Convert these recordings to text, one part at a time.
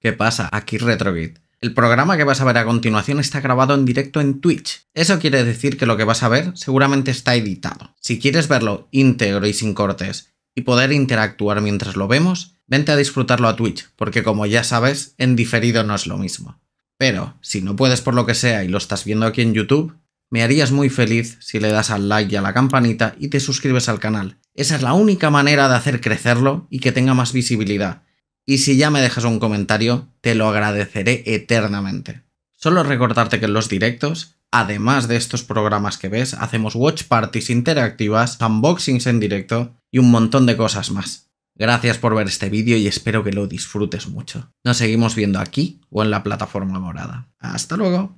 ¿Qué pasa? Aquí RetroGit. El programa que vas a ver a continuación está grabado en directo en Twitch. Eso quiere decir que lo que vas a ver seguramente está editado. Si quieres verlo íntegro y sin cortes y poder interactuar mientras lo vemos, vente a disfrutarlo a Twitch, porque como ya sabes, en diferido no es lo mismo. Pero, si no puedes por lo que sea y lo estás viendo aquí en YouTube, me harías muy feliz si le das al like y a la campanita y te suscribes al canal. Esa es la única manera de hacer crecerlo y que tenga más visibilidad y si ya me dejas un comentario, te lo agradeceré eternamente. Solo recordarte que en los directos, además de estos programas que ves, hacemos watch parties interactivas, unboxings en directo y un montón de cosas más. Gracias por ver este vídeo y espero que lo disfrutes mucho. Nos seguimos viendo aquí o en la plataforma morada. ¡Hasta luego!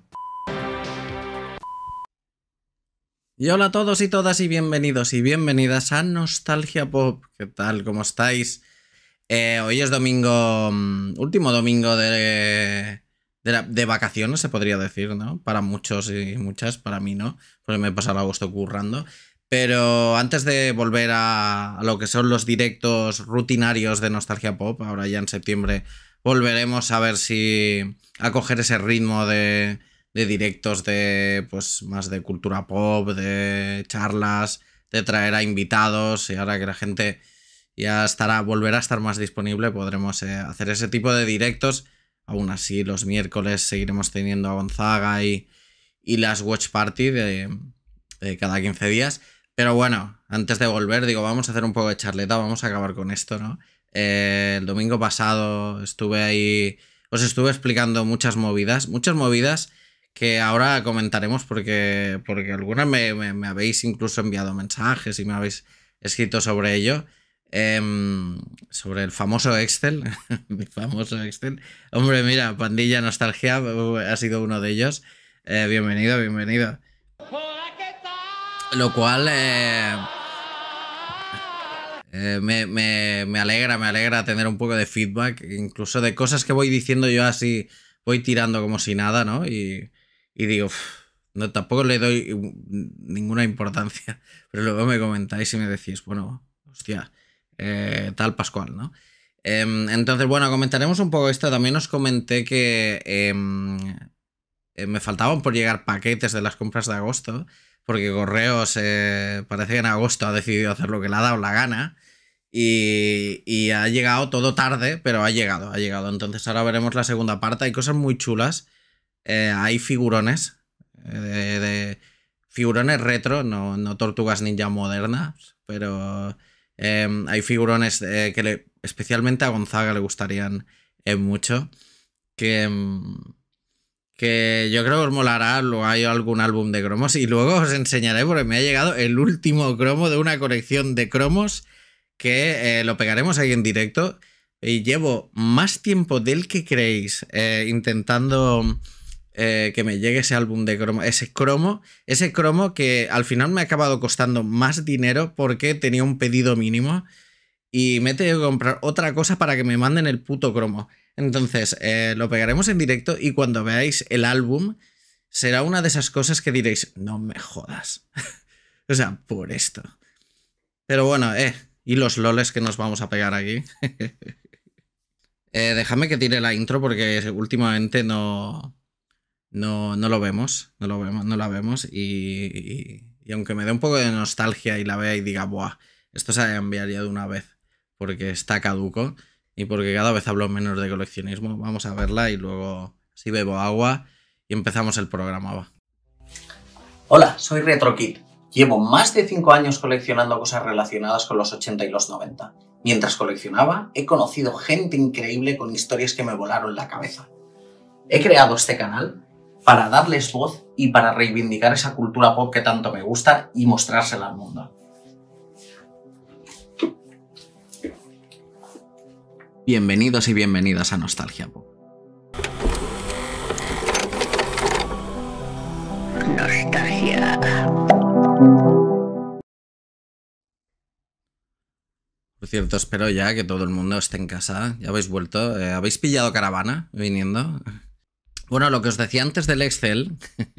Y hola a todos y todas y bienvenidos y bienvenidas a Nostalgia Pop. ¿Qué tal? ¿Cómo estáis? Eh, hoy es domingo, mm, último domingo de, de, la, vacaciones, se podría decir, ¿no? Para muchos y muchas, para mí no, porque me he pasado agosto currando. Pero antes de volver a, lo que son los directos rutinarios de Nostalgia Pop, ahora ya en septiembre volveremos a ver si a coger ese ritmo de, de directos de, pues, más de cultura pop, de charlas, de traer a invitados y ahora que la gente ya estará, volverá a estar más disponible, podremos eh, hacer ese tipo de directos. Aún así, los miércoles seguiremos teniendo a Gonzaga y, y las Watch Party de, cada 15 días. Pero bueno, antes de volver, digo, vamos a hacer un poco de charleta, vamos a acabar con esto, ¿no? Eh, el domingo pasado estuve ahí, os estuve explicando muchas movidas, muchas movidas que ahora comentaremos porque, porque algunas me habéis incluso enviado mensajes y me habéis escrito sobre ello. Em, sobre el famoso Excel. Mi famoso Excel. Hombre, mira, Pandilla Nostalgia ha sido uno de ellos. Eh, bienvenido, bienvenido. Lo cual eh, eh, me, alegra, me alegra tener un poco de feedback, incluso de cosas que voy diciendo yo así, voy tirando como si nada, ¿no? Y, digo, no, tampoco le doy ninguna importancia, pero luego me comentáis y me decís, bueno, hostia, eh, tal Pascual, ¿no? Em, entonces, bueno, comentaremos un poco esto. También os comenté que em, eh, me faltaban por llegar paquetes de las compras de agosto, porque Correos eh, parece que en agosto ha decidido hacer lo que le ha dado la gana. Y, ha llegado todo tarde, pero ha llegado, ha llegado. Entonces ahora veremos la segunda parte. Hay cosas muy chulas. hay figurones de, figurones retro, no, no tortugas ninja modernas, pero Em, hay figurones eh, que especialmente a Gonzaga le gustarían eh, mucho. Que, em, que yo creo que os molará. Luego hay algún álbum de cromos. Y luego os enseñaré, porque me ha llegado el último cromo de una colección de cromos que eh, lo pegaremos ahí en directo. Y llevo más tiempo del que creéis intentando eh, que me llegue ese álbum de cromo, ese cromo, ese cromo que al final me ha acabado costando más dinero porque tenía un pedido mínimo y me he tenido que comprar otra cosa para que me manden el puto cromo. Entonces, eh, lo pegaremos en directo y cuando veáis el álbum, será una de esas cosas que diréis, no me jodas. o sea, por esto. Pero bueno, eh, y los loles que nos vamos a pegar aquí. eh, déjame que tire la intro porque últimamente no, no, no lo vemos, no lo vemos, no la vemos y, aunque me dé un poco de nostalgia y la vea y diga, buah, esto se ha de una vez porque está caduco y porque cada vez hablo menos de coleccionismo, vamos a verla y luego si bebo agua y empezamos el programa. Va. Hola, soy RetroKid. Llevo más de cinco años coleccionando cosas relacionadas con los 80 y los 90. Mientras coleccionaba, he conocido gente increíble con historias que me volaron la cabeza. He creado este canal para darles voz y para reivindicar esa cultura pop que tanto me gusta y mostrársela al mundo. Bienvenidos y bienvenidas a Nostalgia Pop. Nostalgia. Por cierto, espero ya que todo el mundo esté en casa. ¿Ya habéis vuelto? Eh, ¿Habéis pillado caravana viniendo? Bueno, lo que os decía antes del Excel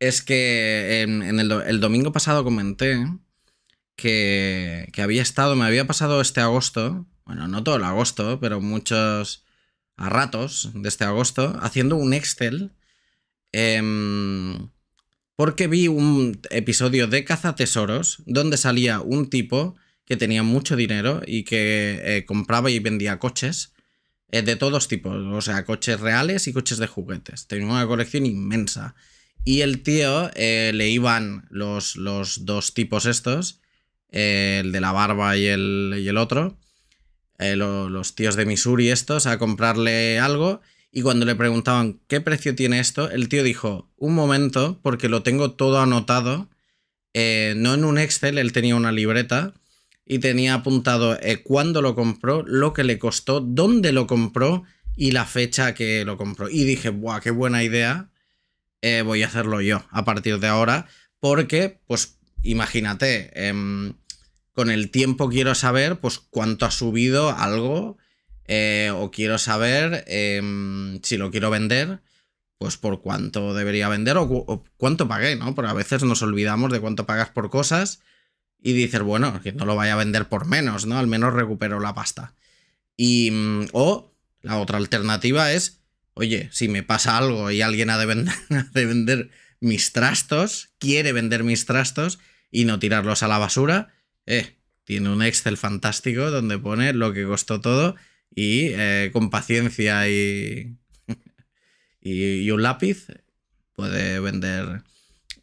es que en, el, domingo pasado comenté que, había estado, me había pasado este agosto, bueno, no todo el agosto, pero muchos a ratos de este agosto, haciendo un Excel. Em, porque vi un episodio de Tesoros donde salía un tipo que tenía mucho dinero y que eh, compraba y vendía coches eh, de todos tipos, o sea, coches reales y coches de juguetes. Tenía una colección inmensa. Y el tío eh, le iban los, los, dos tipos estos, eh, el de la barba y el, el otro, los tíos de Missouri estos, a comprarle algo. Y cuando le preguntaban qué precio tiene esto, el tío dijo, un momento, porque lo tengo todo anotado. no en un Excel, él tenía una libreta y tenía apuntado eh, cuándo lo compró, lo que le costó, dónde lo compró y la fecha que lo compró. Y dije, ¡buah, qué buena idea! Eh, voy a hacerlo yo a partir de ahora, porque, pues, imagínate, em, con el tiempo quiero saber, pues, cuánto ha subido algo, eh, o quiero saber em, si lo quiero vender pues por cuánto debería vender o, o, cuánto pagué, ¿no? Porque a veces nos olvidamos de cuánto pagas por cosas y dices, bueno, que no lo vaya a vender por menos, ¿no? Al menos recupero la pasta. Y, mm, o la otra alternativa es, oye, si me pasa algo y alguien ha de vender, de vender mis trastos, quiere vender mis trastos y no tirarlos a la basura, eh, tiene un Excel fantástico donde pone lo que costó todo y eh, con paciencia y, y, un lápiz puede vender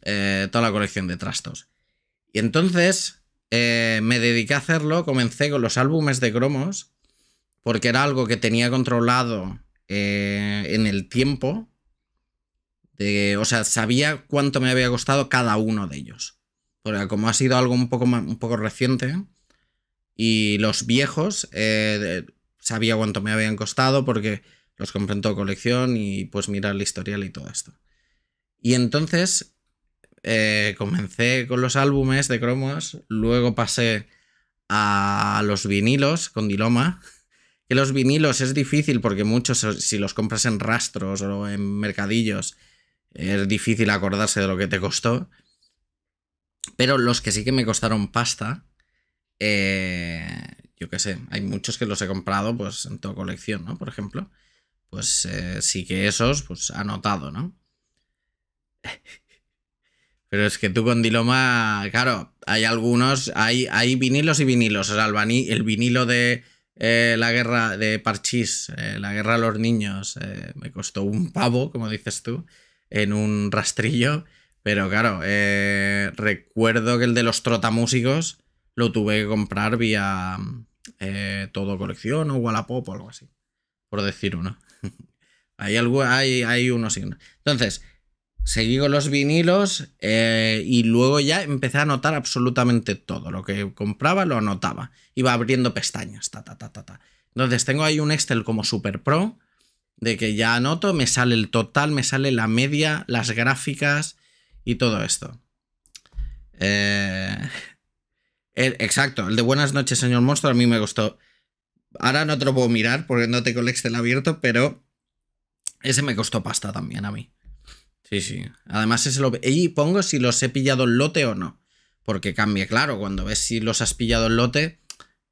eh, toda la colección de trastos. Y entonces eh, me dediqué a hacerlo, comencé con los álbumes de cromos, porque era algo que tenía controlado eh, en el tiempo. De, o sea, sabía cuánto me había costado cada uno de ellos. Porque como ha sido algo un poco, un poco reciente, y los viejos, eh, sabía cuánto me habían costado porque los compré en toda colección y pues mirar el historial y todo esto. Y entonces eh, comencé con los álbumes de cromos, luego pasé a los vinilos con Diloma. Que los vinilos es difícil porque muchos, si los compras en rastros o en mercadillos, es difícil acordarse de lo que te costó. Pero los que sí que me costaron pasta, eh, yo qué sé, hay muchos que los he comprado pues en tu colección, ¿no? Por ejemplo, pues eh, sí que esos, pues anotado, ¿no? Pero es que tú con Diloma, claro, hay algunos, hay, hay vinilos y vinilos. O sea, el, vinilo de eh, la guerra de Parchis eh, la guerra a los niños, eh, me costó un pavo, como dices tú, en un rastrillo. Pero claro, recuerdo que el de los trotamúsicos lo tuve que comprar vía todo colección o Wallapop o algo así, por decir uno. hay, algo, hay, hay unos signos. Entonces, seguí con los vinilos eh, y luego ya empecé a anotar absolutamente todo. Lo que compraba lo anotaba. Iba abriendo pestañas, ta, ta, ta, ta, Entonces tengo ahí un Excel como Super Pro, de que ya anoto, me sale el total, me sale la media, las gráficas y todo esto. Eh, exacto, el de Buenas noches, señor monstruo, a mí me gustó. Ahora no te lo puedo mirar porque no tengo el Excel abierto, pero ese me costó pasta también a mí. Sí, sí. Además, es lo... y pongo si los he pillado el lote o no. Porque cambia, claro, cuando ves si los has pillado el lote,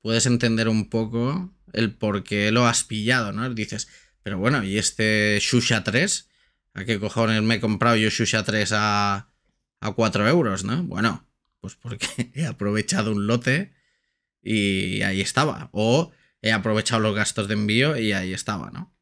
puedes entender un poco el por qué lo has pillado, ¿no? Dices, pero bueno, ¿y este Shusha 3? ¿A qué cojones me he comprado yo Shusha 3 a, a 4 euros, no? Bueno, pues porque he aprovechado un lote y ahí estaba. O he aprovechado los gastos de envío y ahí estaba, ¿no?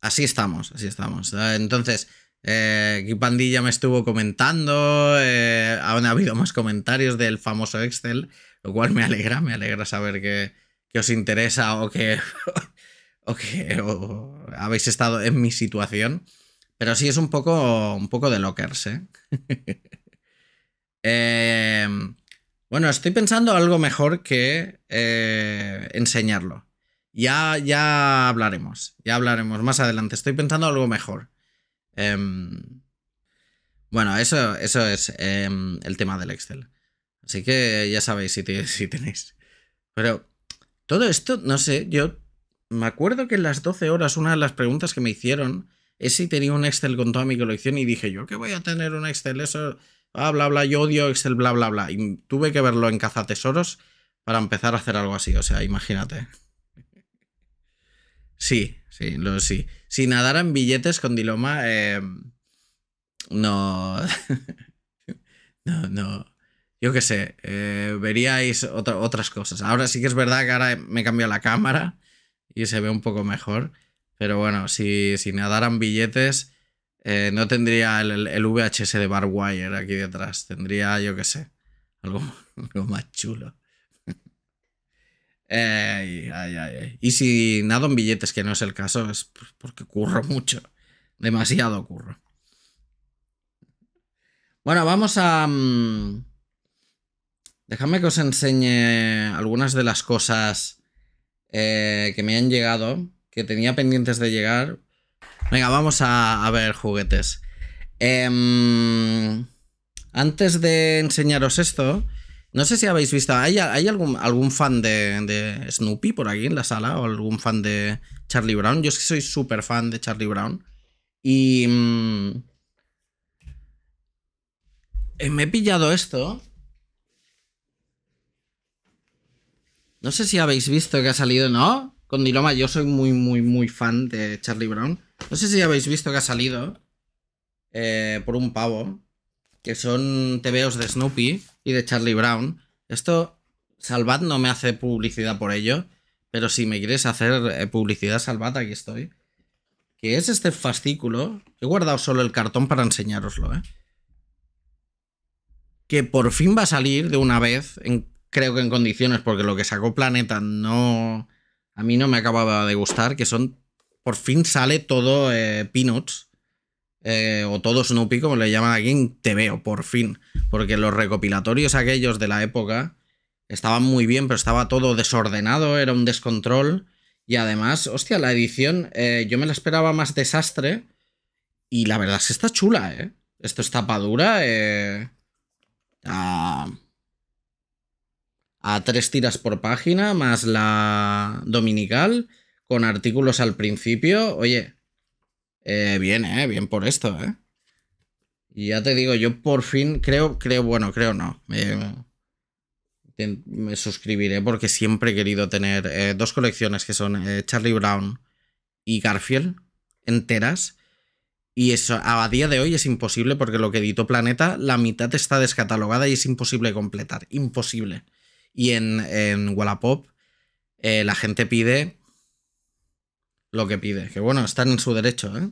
así estamos, así estamos. Ah, entonces, eh, Pandilla me estuvo comentando, aún eh, ha habido más comentarios del famoso Excel, lo cual me alegra, me alegra saber que, os interesa o que, habéis estado en mi situación. Pero sí es un poco, un poco de lockers, eh em, bueno, estoy pensando algo mejor que eh, enseñarlo. Ya, ya hablaremos, ya hablaremos más adelante. Estoy pensando algo mejor. Em, bueno, eso, eso es em, el tema del Excel. Así que ya sabéis si, si tenéis. Pero todo esto, no sé, yo me acuerdo que en las 12 horas una de las preguntas que me hicieron es si tenía un Excel con toda mi colección y dije yo que voy a tener un Excel, eso, bla, bla, bla, yo odio Excel, bla, bla, bla. Y tuve que verlo en Cazatesoros para empezar a hacer algo así, o sea, imagínate. Sí, sí, lo sí. Si nadaran billetes con Diloma, em, no. no, no. Yo qué sé, eh, veríais otras cosas. Ahora sí que es verdad que ahora me cambió la cámara y se ve un poco mejor. Pero bueno, si, nadaran billetes, eh, no tendría el, VHS de Barwire aquí detrás. Tendría, yo qué sé, algo más chulo y si nado en billetes, que no es el caso, es pues porque curro mucho. Demasiado curro. Bueno, vamos a... Mm, déjame que os enseñe algunas de las cosas eh, que me han llegado, que tenía pendientes de llegar. Venga, vamos a, ver juguetes. Em, antes de enseñaros esto, no sé si habéis visto, ¿hay, algún, fan de, Snoopy por aquí en la sala o algún fan de Charlie Brown? Yo es que soy súper fan de Charlie Brown. Y... Mm, eh, me he pillado esto. No sé si habéis visto que ha salido, ¿no? Con Diloma, yo soy muy, muy, muy fan de Charlie Brown. No sé si habéis visto que ha salido eh, por un pavo, que son tebeos de Snoopy de Charlie Brown. Esto, Salvat no me hace publicidad por ello, pero si me quieres hacer eh, publicidad, Salvat, aquí estoy. Que es este fascículo. He guardado solo el cartón para enseñároslo, ¿eh? Que por fin va a salir de una vez, creo que en condiciones, porque lo que sacó Planeta no. A mí no me acababa de gustar, que son. Por fin sale todo eh, Peanuts eh, o todo Snoopy, como le llaman aquí, te veo, por fin. Porque los recopilatorios aquellos de la época estaban muy bien, pero estaba todo desordenado, era un descontrol. Y además, hostia, la edición, eh, yo me la esperaba más desastre. Y la verdad es que está chula, ¿eh? Esto es tapadura. Eh, a tres tiras por página, más la dominical, con artículos al principio. Oye, eh, bien, eh, bien por esto, eh. Y ya te digo, yo por fin creo, creo, bueno, creo no. Me, suscribiré porque siempre he querido tener eh, dos colecciones que son Charlie Brown y Garfield enteras. Y eso a día de hoy es imposible porque lo que editó Planeta, la mitad está descatalogada y es imposible completar. Imposible. Y en, en Wallapop la gente pide lo que pide. Que bueno, están en su derecho, ¿eh?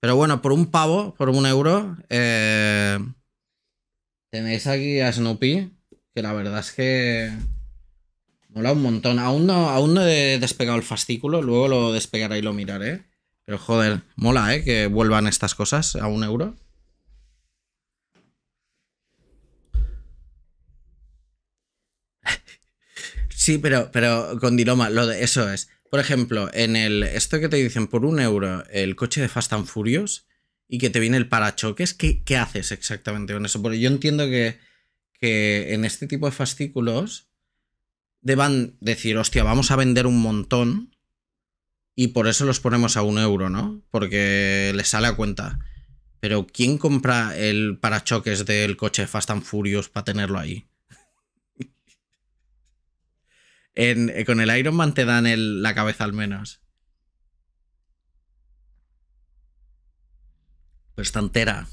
Pero bueno, por un pavo, por un euro, eh, tenéis aquí a Snoopy, que la verdad es que mola un montón. Aún no, he despegado el fascículo, luego lo despegaré y lo miraré. Pero joder, mola, ¿eh? Que vuelvan estas cosas a un euro. Sí, pero, pero con Diloma, lo de eso es. Por ejemplo, en el esto que te dicen por un euro el coche de Fast and Furious y que te viene el parachoques, ¿qué, qué haces exactamente con eso? Porque yo entiendo que, que en este tipo de fascículos deban decir, hostia, vamos a vender un montón y por eso los ponemos a un euro, ¿no? Porque les sale a cuenta. Pero ¿quién compra el parachoques del coche Fast and Furious para tenerlo ahí? Eh, con el Iron Man te dan el, la cabeza al menos. Pues está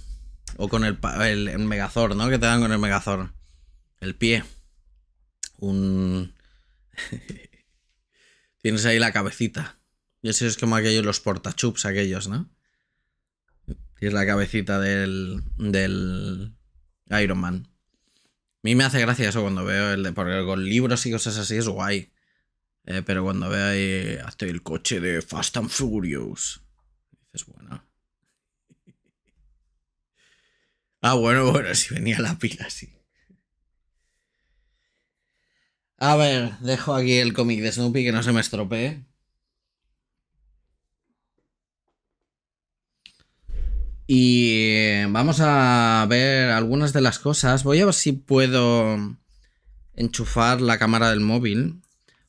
O con el, el, Megazord, ¿no? Que te dan con el megazor El pie. Un... Tienes ahí la cabecita. Y eso es como aquellos, los portachups aquellos, ¿no? Tienes la cabecita del, del Iron Man. A mí me hace gracia eso cuando veo el de. Porque con libros y cosas así es guay. Eh, pero cuando veo ahí hasta el coche de Fast and Furious. Dices, bueno. Ah, bueno, bueno, si venía la pila, sí. A ver, dejo aquí el cómic de Snoopy que no se me estropee. Y eh, vamos a ver algunas de las cosas. Voy a ver si puedo enchufar la cámara del móvil.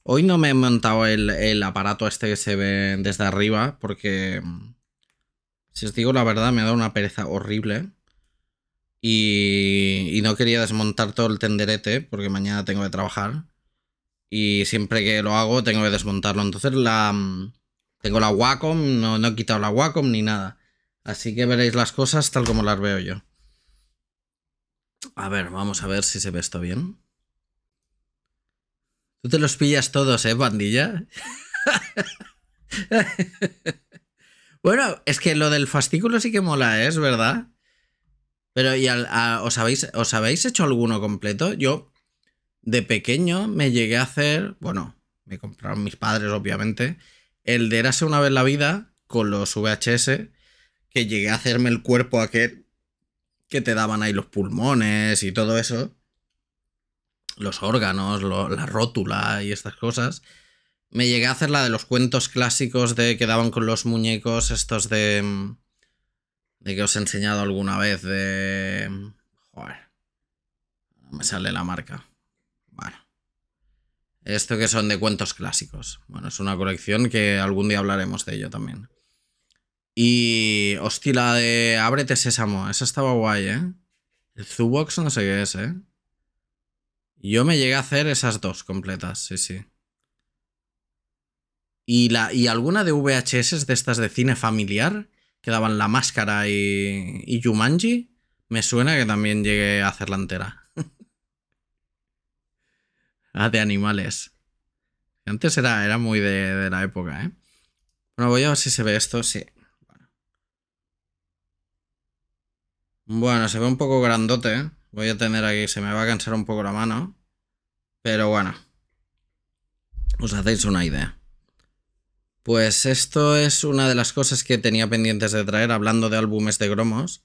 Hoy no me he montado el, aparato este que se ve desde arriba porque, si os digo la verdad, me ha dado una pereza horrible. Y, y no quería desmontar todo el tenderete porque mañana tengo que trabajar. Y siempre que lo hago tengo que desmontarlo. Entonces la... Tengo la Wacom, no, no he quitado la Wacom ni nada. Así que veréis las cosas tal como las veo yo. A ver, vamos a ver si se ve esto bien. Tú te los pillas todos, ¿eh, bandilla? bueno, es que lo del fascículo sí que mola, ¿eh? es verdad. Pero, ¿y ¿os, habéis, ¿os habéis hecho alguno completo? Yo, de pequeño, me llegué a hacer, bueno, me compraron mis padres, obviamente, el de Érase una vez la vida con los VHS que llegué a hacerme el cuerpo aquel que te daban ahí los pulmones y todo eso, los órganos, la rótula y estas cosas. Me llegué a hacer la de los cuentos clásicos de que daban con los muñecos, estos de. de que os he enseñado alguna vez, de. Joder. No me sale la marca. Bueno. Esto que son de cuentos clásicos. Bueno, es una colección que algún día hablaremos de ello también. Y. Hostia, la de Ábrete Sésamo. Esa estaba guay, ¿eh? El Zubox no sé qué es, ¿eh? Yo me llegué a hacer esas dos completas, sí, sí. Y, la, y alguna de VHS de estas de cine familiar, que daban La Máscara y, y Jumanji, me suena que también llegué a la entera. ah, de animales. Antes era, era muy de, de la época, ¿eh? Bueno, voy a ver si se ve esto, sí. Bueno, se ve un poco grandote. ¿eh? Voy a tener aquí, se me va a cansar un poco la mano. Pero bueno, os hacéis una idea. Pues esto es una de las cosas que tenía pendientes de traer hablando de álbumes de cromos.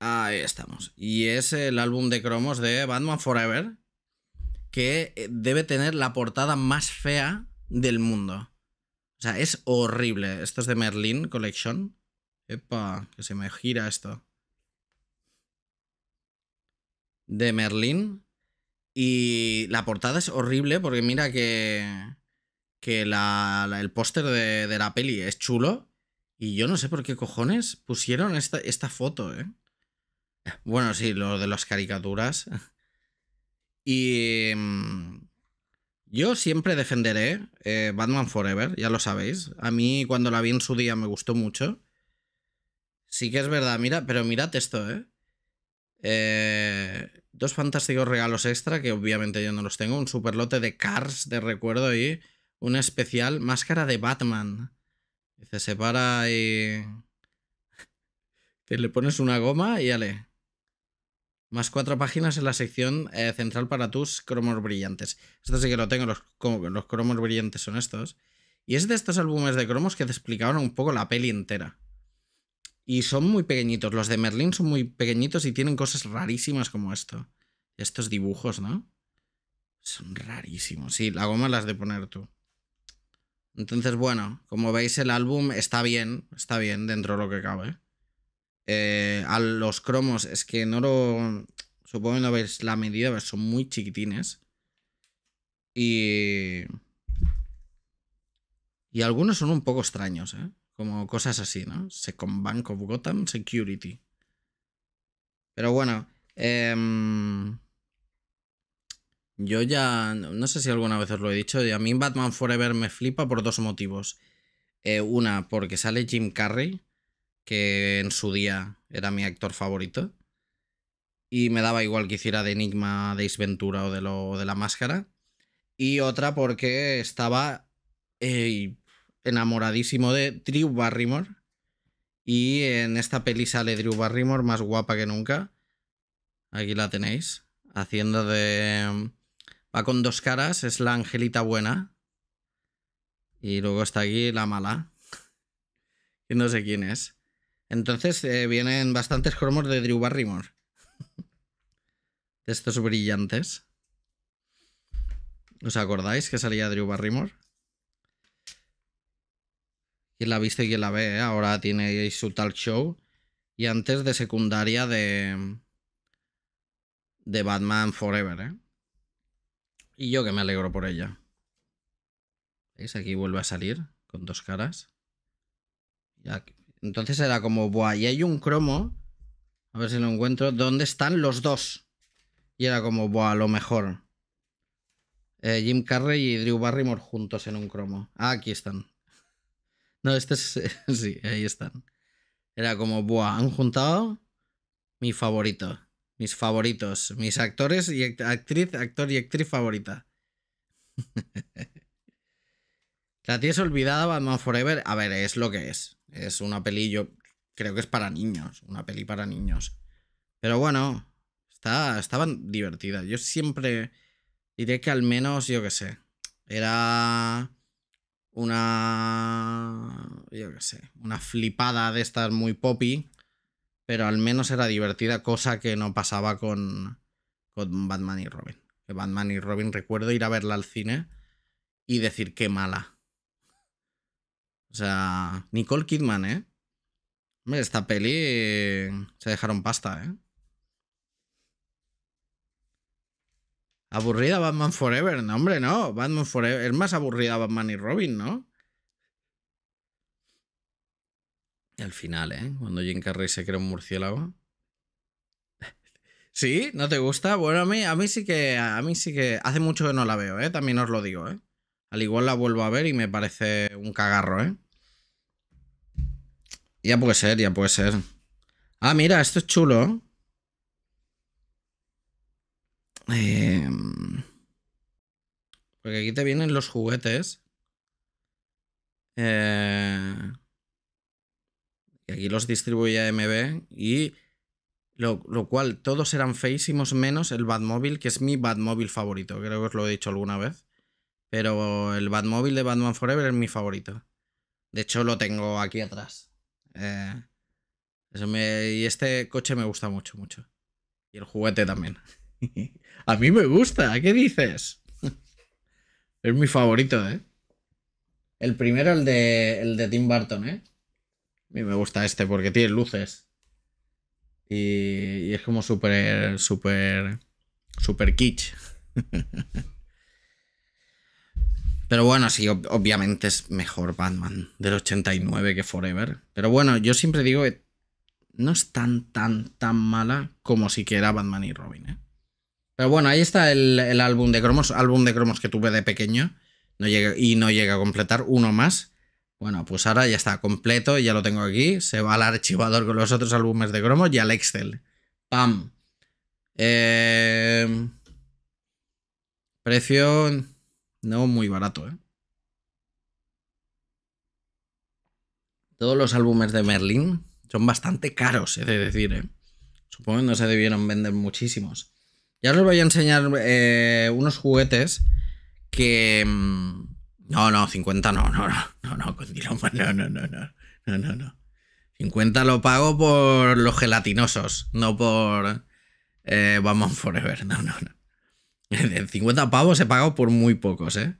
Ahí estamos. Y es el álbum de cromos de Batman Forever, que eh, debe tener la portada más fea del mundo. O sea, es horrible. Esto es de Merlin Collection. Epa, que se me gira esto. De Merlín. Y la portada es horrible porque mira que. Que el póster de, de, la peli es chulo. Y yo no sé por qué cojones pusieron esta, esta foto, ¿eh? Bueno, sí, lo de las caricaturas. Y. Mm, yo siempre defenderé eh, Batman Forever, ya lo sabéis. A mí cuando la vi en su día me gustó mucho. Sí que es verdad, mira, pero mirad esto, ¿eh? ¿eh? dos fantásticos regalos extra, que obviamente yo no los tengo. Un superlote de Cars de recuerdo y una especial máscara de Batman. se separa y... le pones una goma y ale. Más cuatro páginas en la sección eh, central para tus cromos brillantes. Esto sí que lo tengo, los, los cromos brillantes son estos. Y es de estos álbumes de cromos que te explicaban un poco la peli entera. Y son muy pequeñitos, los de Merlín son muy pequeñitos y tienen cosas rarísimas como esto. Estos dibujos, ¿no? Son rarísimos. Sí, la goma las de poner tú. Entonces, bueno, como veis el álbum está bien, está bien dentro de lo que cabe. Eh, a los cromos es que no lo... Supongo que no veis la medida, pero son muy chiquitines. Y... Y algunos son un poco extraños, ¿eh? Como cosas así, ¿no? Second Bank of Gotham Security. Pero bueno, em, yo ya, no sé si alguna vez os lo he dicho, a mí Batman Forever me flipa por dos motivos. Eh, una, porque sale Jim Carrey, que en su día era mi actor favorito. Y me daba igual que hiciera de Enigma, de Ventura o de, lo, de la máscara. Y otra porque estaba enamoradísimo de Drew Barrymore. Y en esta peli sale Drew Barrymore más guapa que nunca. Aquí la tenéis. Haciendo de... Mm, va con dos caras, es la angelita buena. Y luego está aquí la mala. Y no sé quién es. Entonces eh, vienen bastantes cromos de Drew Barrymore. de estos brillantes. ¿Os acordáis que salía Drew Barrymore? quien la viste y quien la ve, ¿eh? ahora tiene su tal show. Y antes de secundaria de. de Batman Forever, ¿eh? Y yo que me alegro por ella. ¿Veis? Aquí vuelve a salir con dos caras. Entonces era como, buah, y hay un cromo, a ver si lo encuentro, ¿dónde están los dos? Y era como, buah, lo mejor. Eh, Jim Carrey y Drew Barrymore juntos en un cromo. Ah, aquí están. No, este es. sí, ahí están. Era como, buah, han juntado mi favorito. Mis favoritos. Mis actores y actriz, actor y actriz favorita. La tía es olvidada, Batman Forever. A ver, es lo que es. Es una peli, yo creo que es para niños. Una peli para niños. Pero bueno, está, estaba divertida. Yo siempre diré que al menos, yo qué sé. Era una. Yo qué sé, una flipada de estas muy poppy, pero al menos era divertida, cosa que no pasaba con, con Batman y Robin. Que Batman y Robin, recuerdo ir a verla al cine y decir qué mala. O sea, Nicole Kidman, ¿eh? Hombre, esta peli eh, se dejaron pasta, ¿eh? Aburrida Batman Forever, no, hombre, no. Batman Forever. Es más aburrida Batman y Robin, ¿no? Al final, ¿eh? Cuando Jim Carrey se crea un murciélago. ¿Sí? ¿No te gusta? Bueno, a mí, a mí sí que. A mí sí que. Hace mucho que no la veo, ¿eh? También os lo digo, ¿eh? Al igual la vuelvo a ver y me parece un cagarro, ¿eh? Ya puede ser, ya puede ser. Ah, mira, esto es chulo. Em, porque aquí te vienen los juguetes. Eh, y aquí los distribuye AMB. Y lo, cual, todos eran feísimos menos el Batmóvil, que es mi Batmóvil favorito. Creo que os lo he dicho alguna vez. Pero el Batmóvil de Batman Forever es mi favorito. De hecho, lo tengo aquí atrás. Eh, y este coche me gusta mucho, mucho. Y el juguete también. A mí me gusta, ¿qué dices? Es mi favorito, ¿eh? El primero, el de, el de Tim Burton, ¿eh? A mí me gusta este porque tiene luces. Y, es como súper, súper, súper kitsch. Pero bueno, sí, obviamente es mejor Batman del 89 que Forever. Pero bueno, yo siempre digo que no es tan, tan, tan mala como si quiera Batman y Robin, ¿eh? Pero bueno, ahí está el, álbum de cromos, álbum de cromos que tuve de pequeño no llega y no llega a completar uno más. Bueno, pues ahora ya está completo, ya lo tengo aquí. Se va al archivador con los otros álbumes de cromos y al Excel. ¡Pam! Eh, precio no muy barato, ¿eh? Todos los álbumes de Merlin son bastante caros, es decir, ¿eh? Supongo que no se debieron vender muchísimos. Ya os voy a enseñar unos juguetes que... No, no, 50 no, no, no, no, no, no, no, no, no, no, no, 50 lo pago por los gelatinosos, no por vamos Forever, no, no, no. 50 pavos he pagado por muy pocos, ¿eh?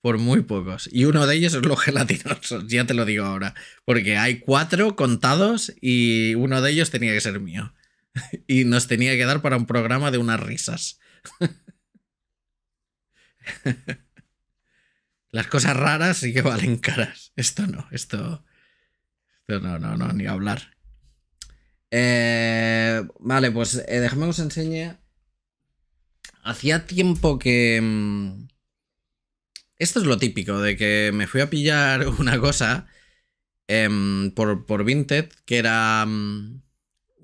Por muy pocos. Y uno de ellos es los gelatinosos, ya te lo digo ahora. Porque hay cuatro contados y uno de ellos tenía que ser mío. y nos tenía que dar para un programa de unas risas. Las cosas raras sí que valen caras. Esto no, esto. Esto no, no, no, ni hablar. Eh, vale, pues eh, déjame que os enseñe. Hacía tiempo que. Mm, esto es lo típico, de que me fui a pillar una cosa em, por, por Vinted, que era. Mm,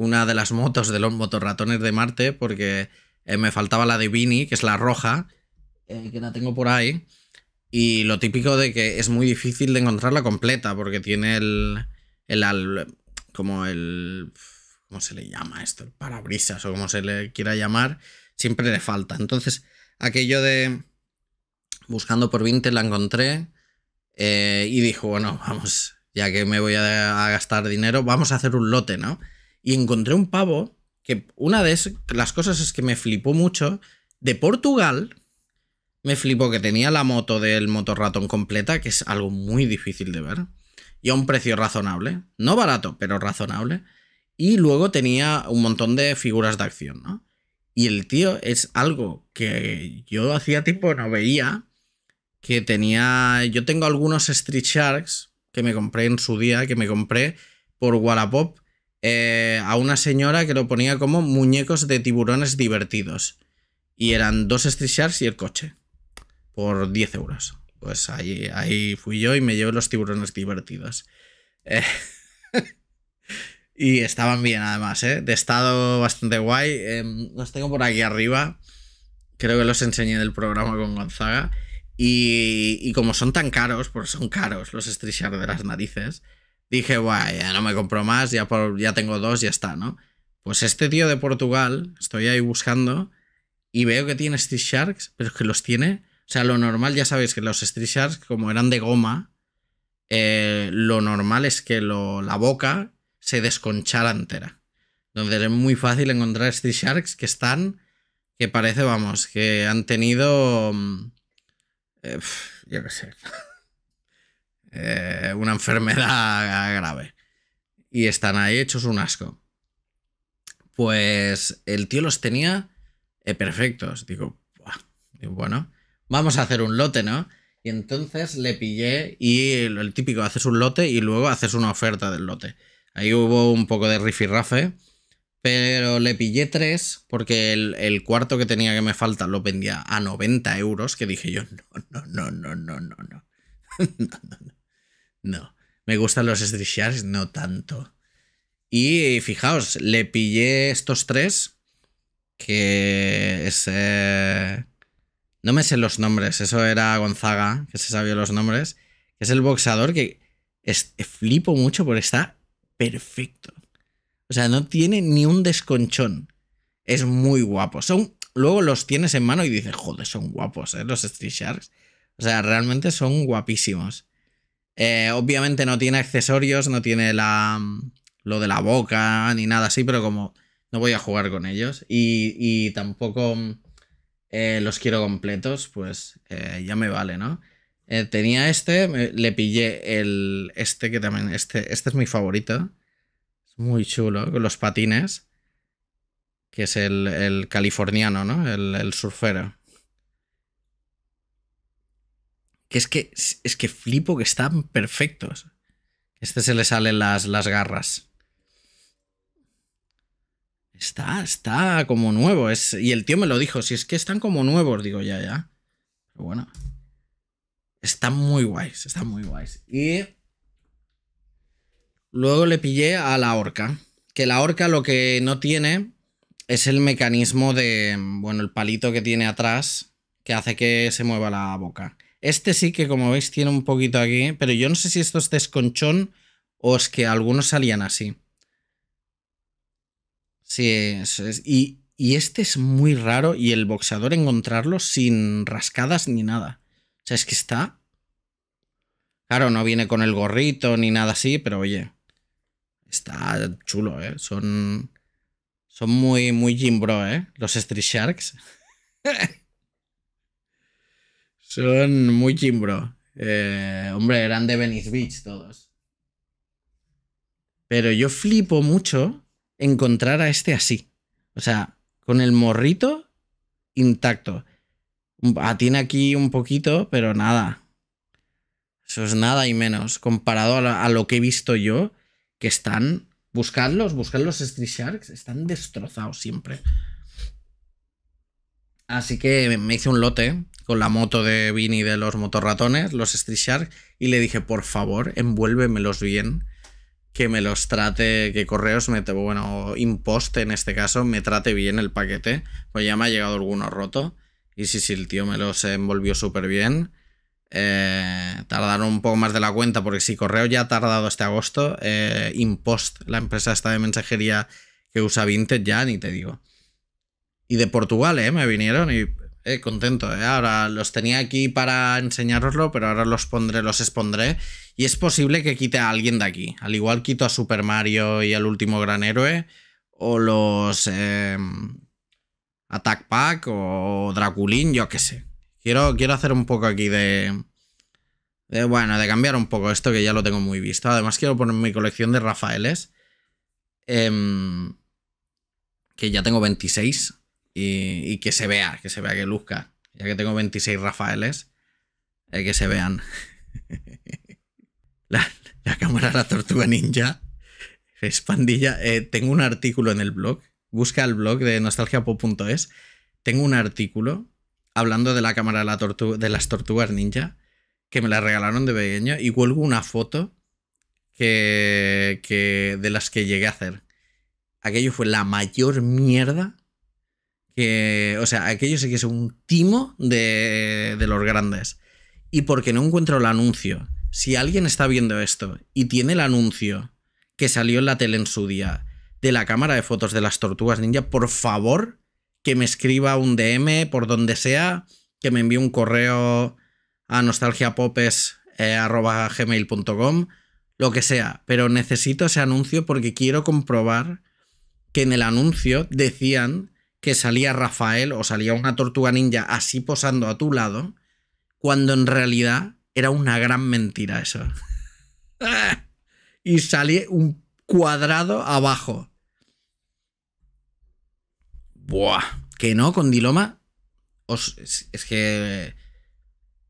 una de las motos de los motorratones de Marte, porque eh, me faltaba la de Vini, que es la roja, eh, que la tengo por ahí. Y lo típico de que es muy difícil de encontrarla completa, porque tiene el. el como el. ¿Cómo se le llama esto? El parabrisas o como se le quiera llamar. Siempre le falta. Entonces, aquello de. Buscando por 20 la encontré. Eh, y dijo, bueno, vamos, ya que me voy a gastar dinero, vamos a hacer un lote, ¿no? y encontré un pavo que una de las cosas es que me flipó mucho de Portugal. Me flipó que tenía la moto del motor ratón completa, que es algo muy difícil de ver, y a un precio razonable, no barato, pero razonable. Y luego tenía un montón de figuras de acción, ¿no? Y el tío es algo que yo hacía tiempo no veía, que tenía... Yo tengo algunos Street Sharks que me compré en su día, que me compré por Wallapop eh, a una señora que lo ponía como muñecos de tiburones divertidos. Y eran dos Street y el coche. Por 10 euros. Pues ahí, ahí fui yo y me llevé los tiburones divertidos. Eh, y estaban bien además, ¿eh? De estado bastante guay. Em, los tengo por aquí arriba. Creo que los enseñé del programa con Gonzaga. Y, como son tan caros, porque son caros los Street de las narices, dije, guay, ya no me compro más, ya, ya tengo dos, ya está, ¿no? Pues este tío de Portugal, estoy ahí buscando y veo que tiene Street Sharks, pero que los tiene. O sea, lo normal, ya sabéis que los Street Sharks, como eran de goma, eh, lo normal es que lo, la boca se desconchara entera. Entonces es muy fácil encontrar Street Sharks que están, que parece, vamos, que han tenido... Mm, eh, yo qué sé. Eh, una enfermedad grave. Y están ahí hechos un asco. Pues el tío los tenía eh, perfectos. Digo, bueno, vamos a hacer un lote, ¿no? Y entonces le pillé y el típico, haces un lote y luego haces una oferta del lote. Ahí hubo un poco de rifirrafe, pero le pillé tres porque el, cuarto que tenía que me falta lo vendía a 90 euros, que dije yo, no, no, no, no, no, no, no. no. No. Me gustan los Street Sharks, no tanto. Y fijaos, le pillé estos tres. Que es. Eh, no me sé los nombres. Eso era Gonzaga, que se sabía los nombres. Que es el boxador que es... flipo mucho porque está perfecto. O sea, no tiene ni un desconchón. Es muy guapo. Son. Luego los tienes en mano y dices, joder, son guapos, eh, Los Street Sharks. O sea, realmente son guapísimos. Eh, obviamente no tiene accesorios, no tiene la, mm, lo de la boca ni nada así, pero como no voy a jugar con ellos y, y tampoco mm, eh, los quiero completos, pues eh, ya me vale, ¿no? tenía este, le pillé el este que también, este, este es mi favorito. Es muy chulo, con los patines, que es el, el californiano, ¿no? El, el surfero. que es que, es que flipo que están perfectos. Este se le salen las, las garras. Está, está como nuevo. Es, y el tío me lo dijo, si es que están como nuevos, digo ya, ya. Pero bueno. Están muy guays, están muy guays. Y luego le pillé a la horca Que la horca lo que no tiene es el mecanismo de, bueno, el palito que tiene atrás que hace que se mueva la boca. Este sí que, como veis, tiene un poquito aquí, pero yo no sé si esto es desconchón o es que algunos salían así. Sí, es. Y, este es muy raro y el boxeador encontrarlo sin rascadas ni nada. O sea, es que está... Claro, no viene con el gorrito ni nada así, pero oye, está chulo, ¿eh? Son... Son muy, muy Jim ¿eh? Los Street Sharks. Son muy chimbro. Eh, hombre, eran de Venice Beach todos. Pero yo flipo mucho encontrar a este así. O sea, con el morrito intacto. Ah, tiene aquí un poquito, pero nada. Eso es nada y menos. Comparado a, lo que he visto yo, que están. Buscadlos, buscad los Street Sharks, están destrozados siempre. Así que me hice un lote con la moto de Vini de los motorratones, los Street Shark, y le dije, por favor, envuélvemelos bien, que me los trate, que correos, me, bueno, Impost en este caso, me trate bien el paquete, pues ya me ha llegado alguno roto, y sí, sí, el tío me los envolvió súper bien. Eh, tardaron un poco más de la cuenta porque si Correos ya ha tardado este agosto, eh, Impost, la empresa esta de mensajería que usa Vinted, ya ni te digo. Y de Portugal, ¿eh? Me vinieron y eh, contento, eh. ahora los tenía aquí para enseñároslo, pero ahora los pondré, los expondré. Y es posible que quite a alguien de aquí. Al igual quito a Super Mario y al último gran héroe, o los eh, Attack Pack, o Draculin, yo qué sé. Quiero, quiero hacer un poco aquí de, de, Bueno, de cambiar un poco esto que ya lo tengo muy visto. Además, quiero poner mi colección de Rafaeles, em, que ya tengo 26 y, que se vea, que se vea que luzca. Ya que tengo 26 Rafaeles, que se vean. la, cámara de la tortuga ninja es pandilla. Eh, tengo un artículo en el blog. Busca el blog de nostalgiapo.es. Tengo un artículo hablando de la cámara de, la de las tortugas ninja que me la regalaron de pequeño y vuelvo una foto que, que de las que llegué a hacer. Aquello fue la mayor mierda que, o sea, aquello sí que es un timo de, de los grandes. Y porque no encuentro el anuncio, si alguien está viendo esto y tiene el anuncio que salió en la tele en su día de la cámara de fotos de las tortugas ninja, por favor que me escriba un DM por donde sea, que me envíe un correo a nostalgiapopes.gmail.com, eh, lo que sea, pero necesito ese anuncio porque quiero comprobar que en el anuncio decían que salía Rafael o salía una tortuga ninja así posando a tu lado, cuando en realidad era una gran mentira eso. y salía un cuadrado abajo. Buah, que no, con Diloma. Os, es, que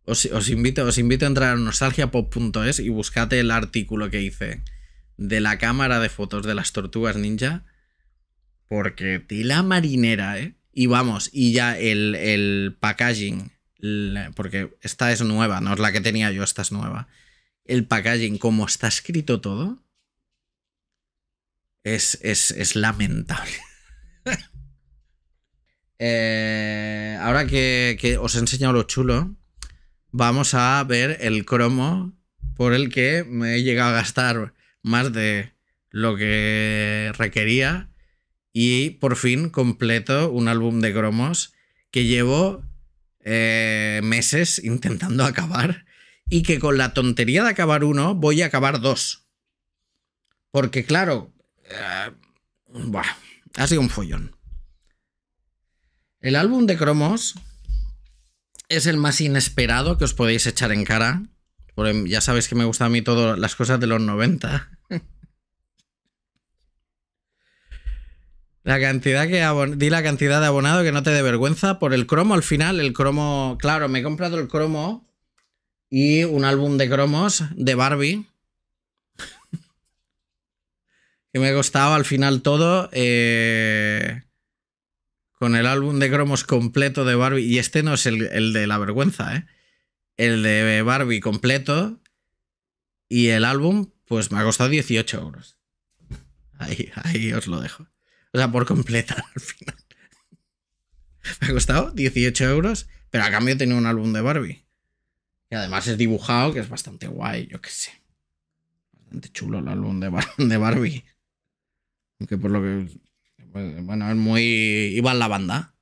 os, invito, os invito a entrar a nostalgiapop.es y buscate el artículo que hice de la cámara de fotos de las tortugas ninja porque la marinera, ¿eh? Y vamos, y ya el, packaging, porque esta es nueva, no es la que tenía yo, esta es nueva. El packaging, como está escrito todo, es, es, lamentable. Eh, ahora que, que os he enseñado lo chulo, vamos a ver el cromo por el que me he llegado a gastar más de lo que requería y por fin completo un álbum de cromos que llevo eh, meses intentando acabar y que con la tontería de acabar uno voy a acabar dos. Porque claro, eh, ha sido un follón. El álbum de cromos es el más inesperado que os podéis echar en cara. Em, ya sabéis que me gustan a mí todas las cosas de los 90. La cantidad que di la cantidad de abonado que no te dé vergüenza por el cromo al final, el cromo, claro, me he comprado el cromo y un álbum de cromos de Barbie que me ha costado al final todo eh, con el álbum de cromos completo de Barbie y este no es el, de la vergüenza, ¿eh? El de Barbie completo y el álbum pues me ha costado 18 euros. ahí os lo dejo. O sea, por completa al final. Me ha costado 18 euros, pero a cambio tenía un álbum de Barbie. Y además es dibujado, que es bastante guay, yo qué sé. Bastante chulo el álbum de, de Barbie. Aunque por lo que. Bueno, es muy. Iván la banda.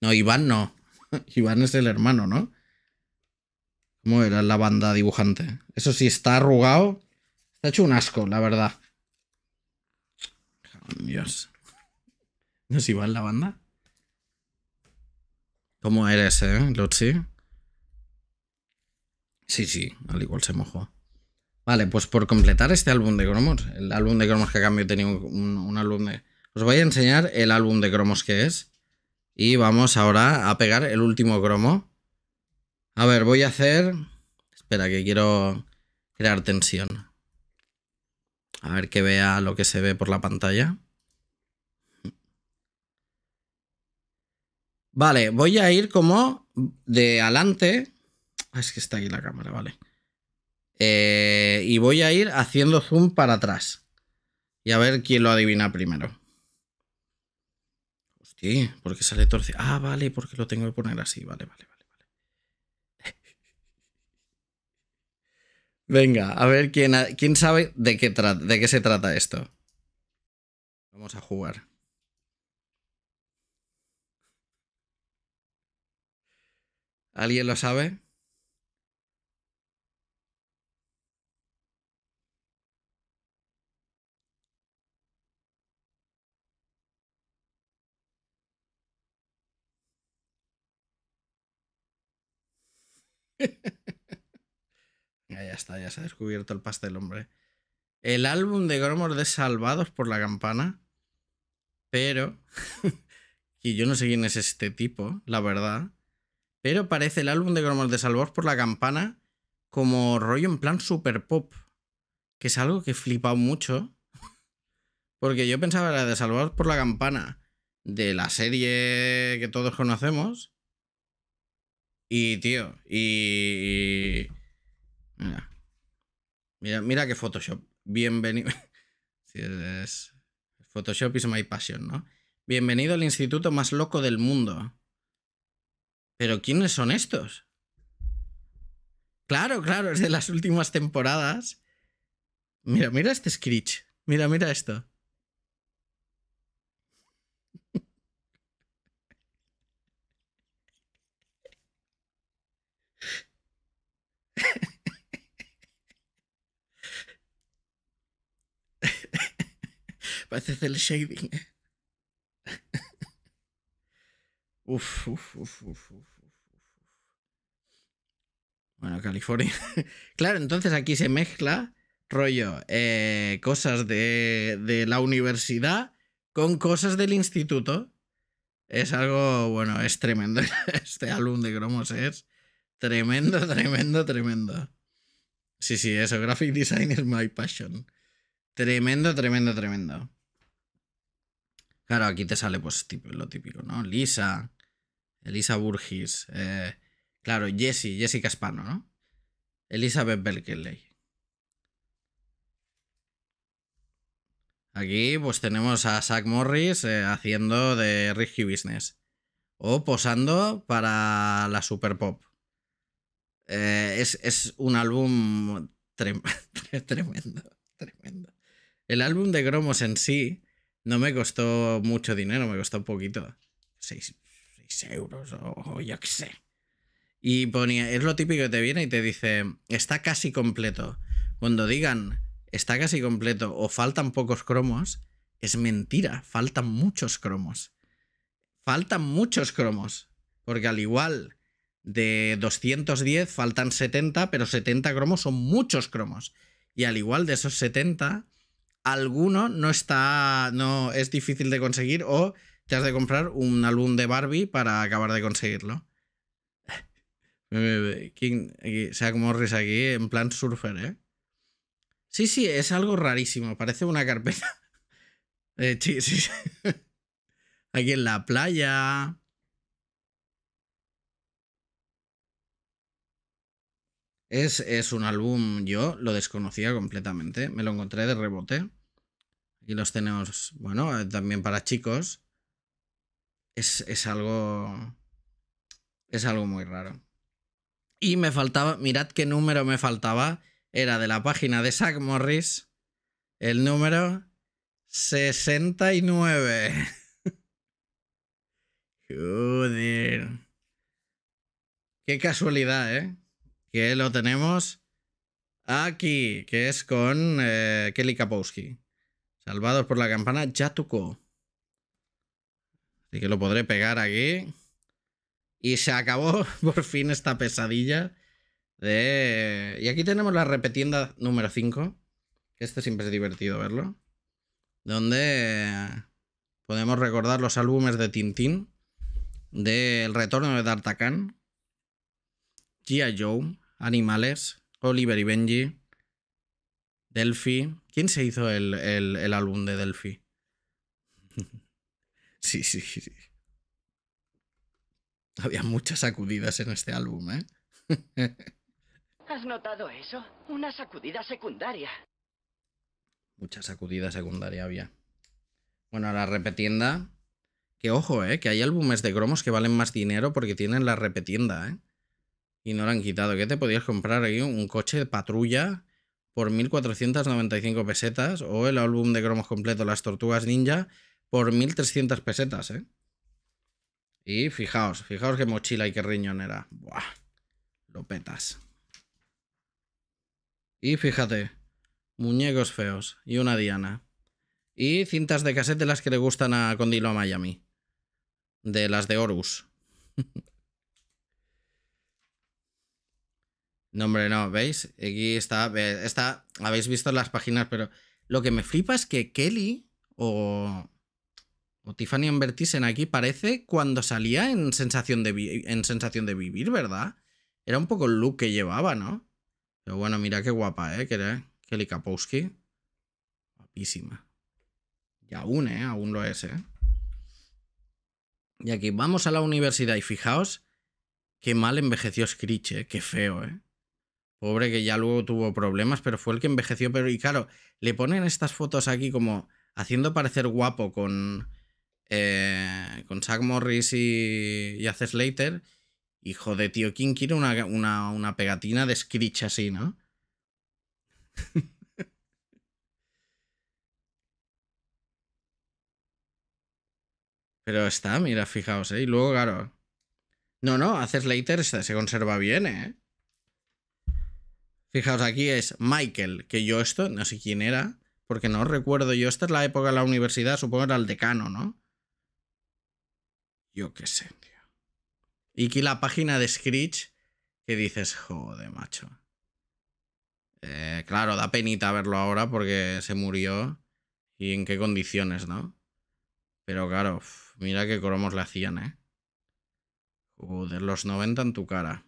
No, Iván no. Iván es el hermano, ¿no? ¿Cómo era la banda dibujante? Eso sí, está arrugado. Está hecho un asco, la verdad. Dios va en la banda? ¿Cómo eres, eh, Sí, sí, al igual se mojó. Vale, pues por completar este álbum de cromos, el álbum de cromos que a cambio tenía un, álbum de... Os voy a enseñar el álbum de cromos que es. Y vamos ahora a pegar el último cromo. A ver, voy a hacer... Espera, que quiero crear tensión. A ver que vea lo que se ve por la pantalla. Vale, voy a ir como de adelante. Ah, es que está aquí la cámara, vale. Eh, y voy a ir haciendo zoom para atrás. Y a ver quién lo adivina primero. Hostia, porque sale torcido. Ah, vale, porque lo tengo que poner así. Vale, vale, vale. vale. Venga, a ver quién, quién sabe de qué, de qué se trata esto. Vamos a jugar. ¿Alguien lo sabe? ya está, ya se ha descubierto el pastel, hombre. El álbum de Gromor de Salvados por la Campana. Pero. y yo no sé quién es este tipo, la verdad. Pero parece el álbum de cromos de Salvador por la campana como rollo en plan super pop. Que es algo que he flipado mucho. Porque yo pensaba la de Salvador por la campana de la serie que todos conocemos. Y, tío, y... Mira. Mira, que Photoshop. Bienvenido. Photoshop is my passion, ¿no? Bienvenido al instituto más loco del mundo. ¿Pero quiénes son estos? Claro, claro, es de las últimas temporadas. Mira, mira este Screech. Mira, mira esto. Parece el shading. Uf, Bueno, California. claro, entonces aquí se mezcla rollo eh, cosas de, de la universidad con cosas del instituto. Es algo, bueno, es tremendo. Este álbum de cromos es tremendo, tremendo, tremendo. Sí, sí, eso, graphic design is my passion. Tremendo, tremendo, tremendo. Claro, aquí te sale pues lo típico, ¿no? Lisa, Elisa Burgis, eh, claro, Jessie, Jessica Caspano, ¿no? Elizabeth Belkeley. Aquí pues tenemos a Zach Morris eh, haciendo de Ricky Business o posando para la Super Pop. Eh, es, un álbum tremendo, tremendo. El álbum de Gromos en sí no me costó mucho dinero, me costó poquito euros o, yo sé. Y ponía, es lo típico que te viene y te dice, está casi completo. Cuando digan, está casi completo o faltan pocos cromos, es mentira, faltan muchos cromos. Faltan muchos cromos, porque al igual de 210 faltan 70, pero 70 cromos son muchos cromos. Y al igual de esos 70, alguno no está, no es difícil de conseguir o te has de comprar un álbum de Barbie para acabar de conseguirlo. ¿Quién? Eh, como risa aquí en plan surfer, ¿eh? Sí, sí, es algo rarísimo, parece una carpeta. Eh, sí, sí. Aquí en la playa. Es, es, un álbum, yo lo desconocía completamente, me lo encontré de rebote. Aquí los tenemos, bueno, eh, también para chicos es, algo. Es algo muy raro. Y me faltaba, mirad qué número me faltaba. Era de la página de Zach Morris, el número 69. Joder. Qué casualidad, ¿eh? Que lo tenemos aquí, que es con eh, Kelly Kapowski. Salvados por la campana, ya tocó. Y que lo podré pegar aquí. Y se acabó por fin esta pesadilla de... Y aquí tenemos la repetienda número 5. Este siempre es divertido verlo. Donde podemos recordar los álbumes de Tintín. Del retorno de D'Artacan. G.I. Joe. Animales. Oliver y Benji. Delphi. ¿Quién se hizo el, el, el álbum de Delphi? sí, sí, sí. Había muchas sacudidas en este álbum, ¿eh? ¿Has notado eso? Una sacudida secundaria. Mucha sacudida secundaria había. Bueno, la repetienda. Que ojo, ¿eh? Que hay álbumes de cromos que valen más dinero porque tienen la repetienda, ¿eh? Y no la han quitado. ¿Qué te podías comprar aquí? Un coche de patrulla por 1.495 pesetas o el álbum de gromos completo Las Tortugas Ninja por 1.300 pesetas, ¿eh? Y fijaos, fijaos qué mochila y qué riñonera. Buah, lo petas. Y fíjate, muñecos feos y una diana. Y cintas de cassette de las que le gustan a Condilo a Miami. De las de Horus. no, hombre, no, ¿veis? Aquí está, está, habéis visto las páginas, pero lo que me flipa es que Kelly o o Tiffany en aquí parece cuando salía en sensación, de en sensación de Vivir, ¿verdad? Era un poco el look que llevaba, ¿no? Pero bueno, mira qué guapa, ¿eh? Que era Kelly Kapowski. Guapísima. Y aún, ¿eh? Aún lo es, ¿eh? Y aquí vamos a la universidad y fijaos qué mal envejeció Screech, ¿eh? Qué feo, ¿eh? Pobre que ya luego tuvo problemas, pero fue el que envejeció. Pero, y claro, le ponen estas fotos aquí como haciendo parecer guapo con eh, con Zach Morris y, y hace Slater. Hijo de tío, ¿quién quiere una, pegatina de Screech así, no? Pero está, mira, fijaos, ¿eh? Y luego, claro. No, no, hace Slater se, conserva bien, ¿eh? Fijaos, aquí es Michael, que yo esto, no sé quién era, porque no recuerdo yo, esta es la época de la universidad, supongo era el decano, ¿no? Yo qué sé, tío. Y que la página de Screech que dices, joder, macho. Eh, claro, da penita verlo ahora porque se murió y en qué condiciones, ¿no? Pero claro, mira qué cromos le hacían, ¿eh? Joder, los 90 en tu cara.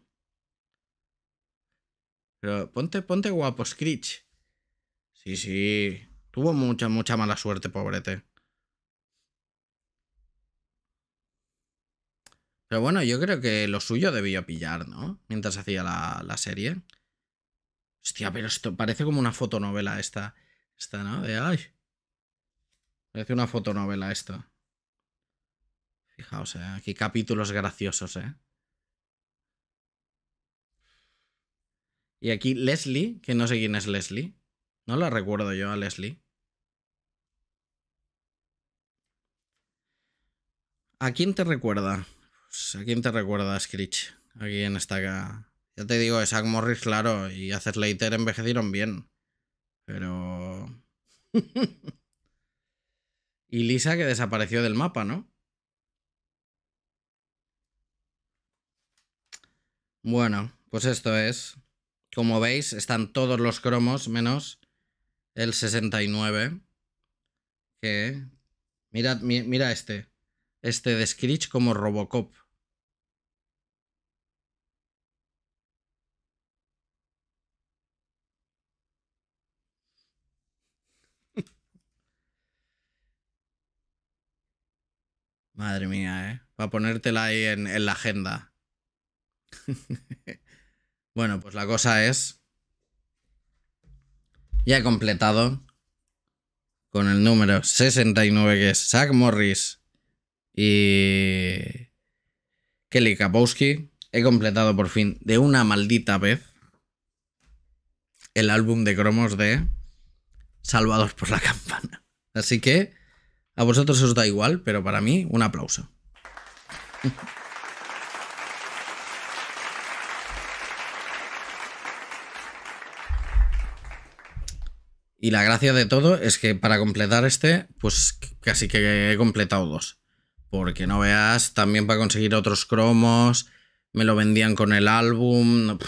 Pero ponte, ponte guapo, Screech. Sí, sí. Tuvo mucha, mucha mala suerte, pobrete. Pero bueno, yo creo que lo suyo debía pillar, ¿no? Mientras hacía la, serie. Hostia, pero esto parece como una fotonovela esta. Esta, ¿no? De ay. Parece una fotonovela esto. Fijaos, ¿eh? aquí capítulos graciosos, ¿eh? Y aquí Leslie, que no sé quién es Leslie. No la recuerdo yo a Leslie. ¿A quién te recuerda? Pues, ¿a quién te recuerda Screech? ¿A quién está Ya te digo, es Morris, claro, y hacer Later envejecieron bien. Pero... y Lisa que desapareció del mapa, ¿no? Bueno, pues esto es. Como veis, están todos los cromos menos el 69. Que... Mirad, mira este. Este de Screech como Robocop. Madre mía, ¿eh? Para ponértela ahí en, la agenda. bueno, pues la cosa es... Ya he completado con el número 69 que es Zach Morris y Kelly Kapowski. He completado por fin de una maldita vez el álbum de cromos de Salvados por la Campana. Así que... A vosotros os da igual, pero para mí un aplauso. Y la gracia de todo es que para completar este, pues casi que he completado dos. Porque no veas, también para conseguir otros cromos, me lo vendían con el álbum.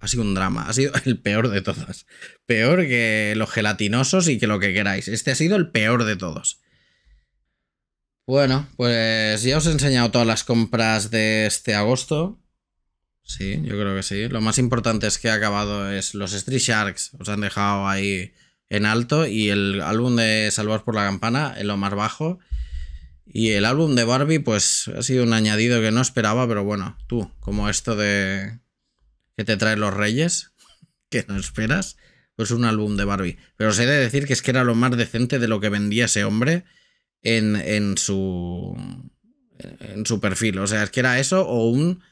ha sido un drama, ha sido el peor de todas. Peor que los gelatinosos y que lo que queráis. Este ha sido el peor de todos. Bueno, pues ya os he enseñado todas las compras de este agosto. Sí, yo creo que sí. Lo más importante es que ha acabado es los Street Sharks. Os han dejado ahí en alto y el álbum de Salvar por la Campana en lo más bajo. Y el álbum de Barbie, pues ha sido un añadido que no esperaba, pero bueno, tú, como esto de que te traen los reyes, que no esperas, pues un álbum de Barbie. Pero os he de decir que es que era lo más decente de lo que vendía ese hombre en, su, en su perfil. O sea, es que era eso o un,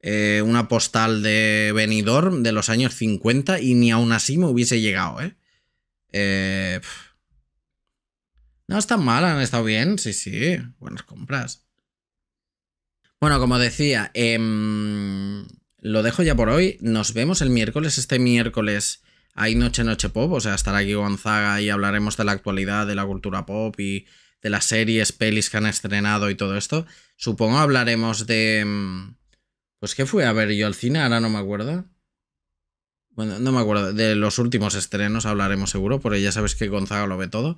eh, una postal de Benidorm de los años 50 y ni aún así me hubiese llegado, ¿eh? eh no están mal, han estado bien, sí, sí, buenas compras. Bueno, como decía, em, lo dejo ya por hoy. Nos vemos el miércoles. Este miércoles hay Noche Noche Pop, o sea, estará aquí Gonzaga y hablaremos de la actualidad, de la cultura pop y de las series, pelis que han estrenado y todo esto. Supongo hablaremos de... Mm, pues qué fue a ver yo al cine, ahora no me acuerdo. Bueno, no me acuerdo. De los últimos estrenos hablaremos seguro, porque ya sabes que Gonzaga lo ve todo.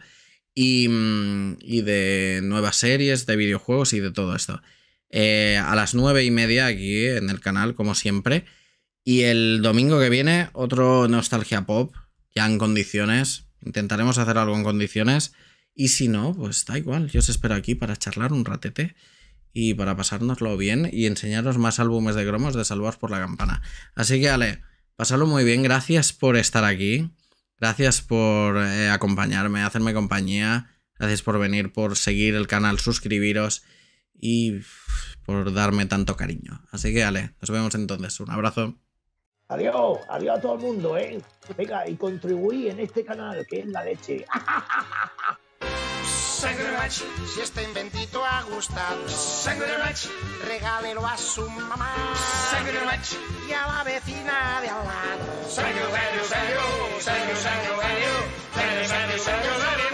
Y, mm, de nuevas series, de videojuegos y de todo esto. Eh, a las nueve y media aquí en el canal, como siempre. Y el domingo que viene, otro Nostalgia Pop, ya en condiciones. Intentaremos hacer algo en condiciones. Y si no, pues da igual, yo os espero aquí para charlar un ratete y para pasárnoslo bien y enseñaros más álbumes de cromos de Salvados por la Campana. Así que Ale, pasadlo muy bien, gracias por estar aquí, gracias por eh, acompañarme, hacerme compañía, gracias por venir, por seguir el canal, suscribiros y por darme tanto cariño. Así que Ale, nos vemos entonces, un abrazo. Adiós, adiós a todo el mundo, ¿eh? Venga, y contribuí en este canal, que es la leche. Sangre Si este inventito ha gustado, Sangre Regálelo a su mamá, Sangre Y a la vecina de al lado.